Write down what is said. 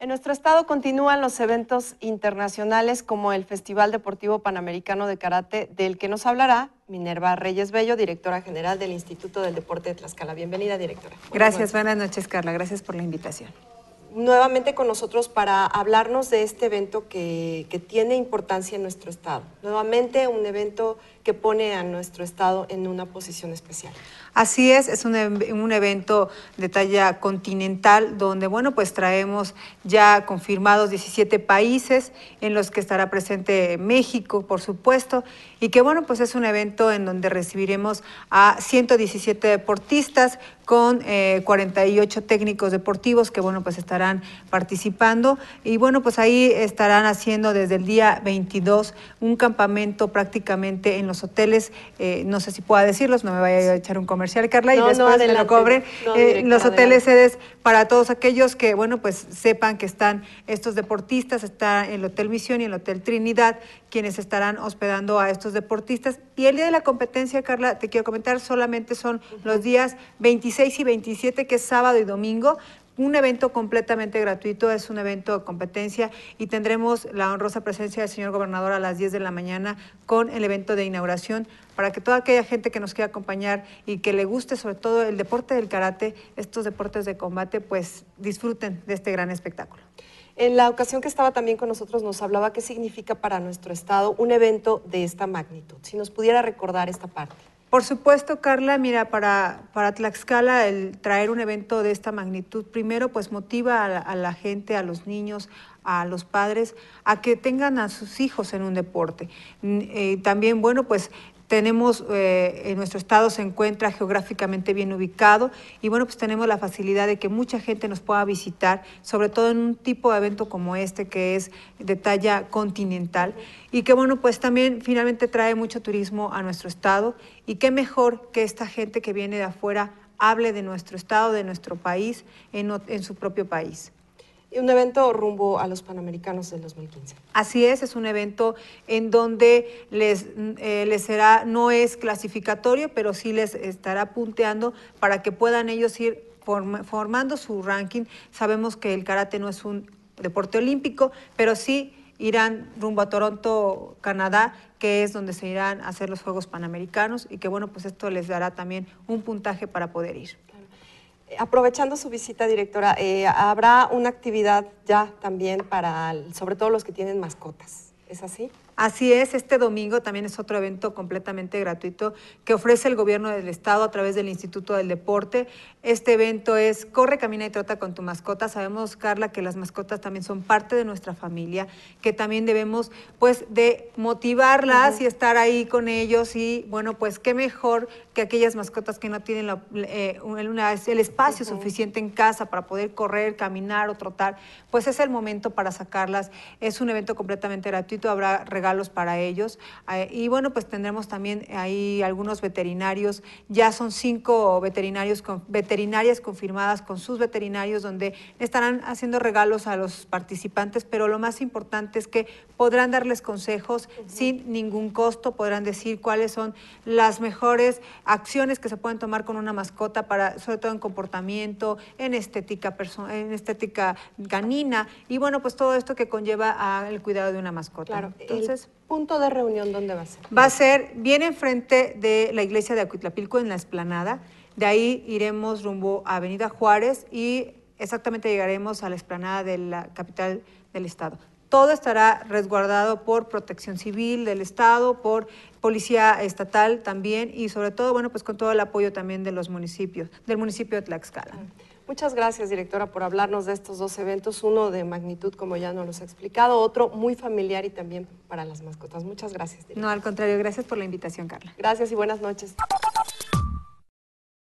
En nuestro estado continúan los eventos internacionales como el Festival Deportivo Panamericano de Karate, del que nos hablará Minerva Reyes Bello, directora general del Instituto del Deporte de Tlaxcala. Bienvenida, directora. Gracias, buenas noches, Carla. Gracias por la invitación. Nuevamente con nosotros para hablarnos de este evento que, que tiene importancia en nuestro estado. Nuevamente un evento pone a nuestro Estado en una posición especial. Así es, es un, evento de talla continental donde, bueno, pues traemos ya confirmados 17 países en los que estará presente México, por supuesto, y que, bueno, pues es un evento en donde recibiremos a 117 deportistas con 48 eh, técnicos deportivos que, bueno, pues estarán participando y, bueno, pues ahí estarán haciendo desde el día 22 un campamento prácticamente en los hoteles, eh, no sé si pueda decirlos, no me vaya a echar un comercial, Carla, y después se lo cobre, eh, los hoteles sedes para todos aquellos que, bueno, pues sepan que están estos deportistas, está el Hotel Misión y el Hotel Trinidad, quienes estarán hospedando a estos deportistas. Y el día de la competencia, Carla, te quiero comentar, solamente son los días 26 y 27, que es sábado y domingo un evento completamente gratuito, es un evento de competencia y tendremos la honrosa presencia del señor gobernador a las 10 de la mañana con el evento de inauguración para que toda aquella gente que nos quiera acompañar y que le guste sobre todo el deporte del karate, estos deportes de combate, pues disfruten de este gran espectáculo. En la ocasión que estaba también con nosotros nos hablaba qué significa para nuestro Estado un evento de esta magnitud. Si nos pudiera recordar esta parte. Por supuesto, Carla, mira, para, para Tlaxcala el traer un evento de esta magnitud, primero pues motiva a la, gente, a los niños, a los padres, a que tengan a sus hijos en un deporte. Eh, también, bueno, pues tenemos, eh, en nuestro estado se encuentra geográficamente bien ubicado y bueno, pues tenemos la facilidad de que mucha gente nos pueda visitar, sobre todo en un tipo de evento como este que es de talla continental y que bueno, pues también finalmente trae mucho turismo a nuestro estado y qué mejor que esta gente que viene de afuera hable de nuestro estado, de nuestro país, en, en su propio país un evento rumbo a los Panamericanos del 2015. Así es, es un evento en donde les, eh, les será, no es clasificatorio, pero sí les estará punteando para que puedan ellos ir formando su ranking. Sabemos que el karate no es un deporte olímpico, pero sí irán rumbo a Toronto, Canadá, que es donde se irán a hacer los Juegos Panamericanos y que bueno, pues esto les dará también un puntaje para poder ir. Aprovechando su visita, directora, eh, habrá una actividad ya también para, sobre todo los que tienen mascotas. ¿Es así? Así es, este domingo también es otro evento completamente gratuito que ofrece el gobierno del estado a través del Instituto del Deporte. Este evento es Corre, camina y trota con tu mascota. Sabemos, Carla, que las mascotas también son parte de nuestra familia, que también debemos pues de motivarlas y estar ahí con ellos y bueno, pues qué mejor que aquellas mascotas que no tienen eh, el espacio suficiente en casa para poder correr, caminar o trotar, pues es el momento para sacarlas. Es un evento completamente gratuito, habrá regalos para ellos. Eh, y bueno, pues tendremos también ahí algunos veterinarios, ya son cinco veterinarios con, veterinarias confirmadas con sus veterinarios, donde estarán haciendo regalos a los participantes, pero lo más importante es que podrán darles consejos sin ningún costo, podrán decir cuáles son las mejores acciones que se pueden tomar con una mascota para, sobre todo en comportamiento, en estética, en estética canina, y bueno, pues todo esto que conlleva al cuidado de una mascota. Entonces, punto de reunión, ¿dónde va a ser? Va a ser bien enfrente de la iglesia de Acuitlapilco, en la esplanada. De ahí iremos rumbo a Avenida Juárez y exactamente llegaremos a la esplanada de la capital del estado todo estará resguardado por protección civil del Estado, por policía estatal también y sobre todo, bueno, pues con todo el apoyo también de los municipios, del municipio de Tlaxcala. Muchas gracias, directora, por hablarnos de estos dos eventos, uno de magnitud, como ya nos los ha explicado, otro muy familiar y también para las mascotas. Muchas gracias, directora. No, al contrario, gracias por la invitación, Carla. Gracias y buenas noches.